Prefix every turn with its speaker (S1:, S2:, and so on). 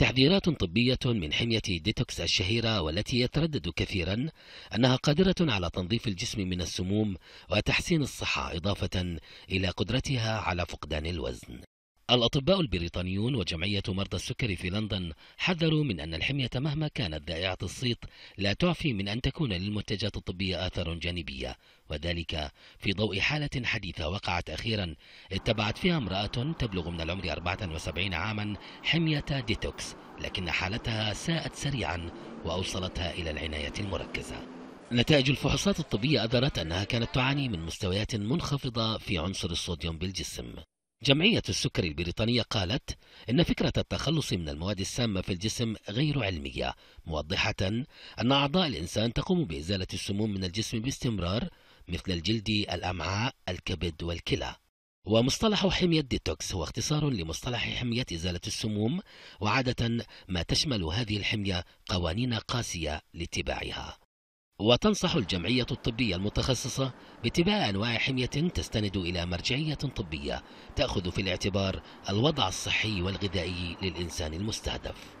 S1: تحذيرات طبية من حمية ديتوكس الشهيرة والتي يتردد كثيرا أنها قادرة على تنظيف الجسم من السموم وتحسين الصحة إضافة إلى قدرتها على فقدان الوزن الأطباء البريطانيون وجمعية مرضى السكري في لندن حذروا من أن الحمية مهما كانت ذائعة الصيت لا تعفي من أن تكون للمنتجات الطبية آثار جانبية وذلك في ضوء حالة حديثة وقعت أخيرا اتبعت فيها امرأة تبلغ من العمر 74 عاما حمية ديتوكس لكن حالتها ساءت سريعا وأوصلتها إلى العناية المركزة نتائج الفحوصات الطبية أدرت أنها كانت تعاني من مستويات منخفضة في عنصر الصوديوم بالجسم جمعية السكري البريطانية قالت إن فكرة التخلص من المواد السامة في الجسم غير علمية موضحة أن أعضاء الإنسان تقوم بإزالة السموم من الجسم باستمرار مثل الجلد الأمعاء الكبد والكلى ومصطلح حمية ديتوكس هو اختصار لمصطلح حمية إزالة السموم وعادة ما تشمل هذه الحمية قوانين قاسية لاتباعها وتنصح الجمعية الطبية المتخصصة باتباع أنواع حمية تستند إلى مرجعية طبية تأخذ في الاعتبار الوضع الصحي والغذائي للإنسان المستهدف